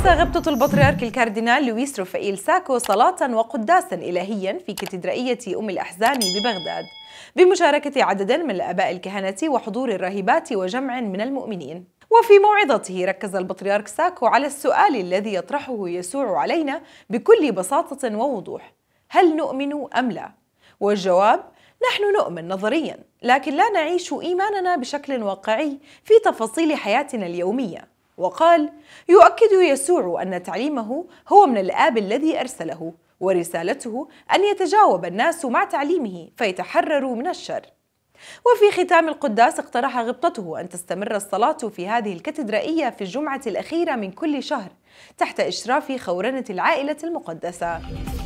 أسى غبطة البطريرك الكاردينال لويس رفائيل ساكو صلاة وقداسا إلهيا في كاتدرائية أم الأحزان ببغداد بمشاركة عدد من الآباء الكهنة وحضور الراهبات وجمع من المؤمنين وفي موعظته ركز البطريرك ساكو على السؤال الذي يطرحه يسوع علينا بكل بساطة ووضوح هل نؤمن أم لا؟ والجواب نحن نؤمن نظريا لكن لا نعيش إيماننا بشكل واقعي في تفاصيل حياتنا اليومية وقال يؤكد يسوع أن تعليمه هو من الآب الذي أرسله ورسالته أن يتجاوب الناس مع تعليمه فيتحرروا من الشر وفي ختام القداس اقترح غبطته أن تستمر الصلاة في هذه الكاتدرائية في الجمعة الأخيرة من كل شهر تحت إشراف خورنة العائلة المقدسة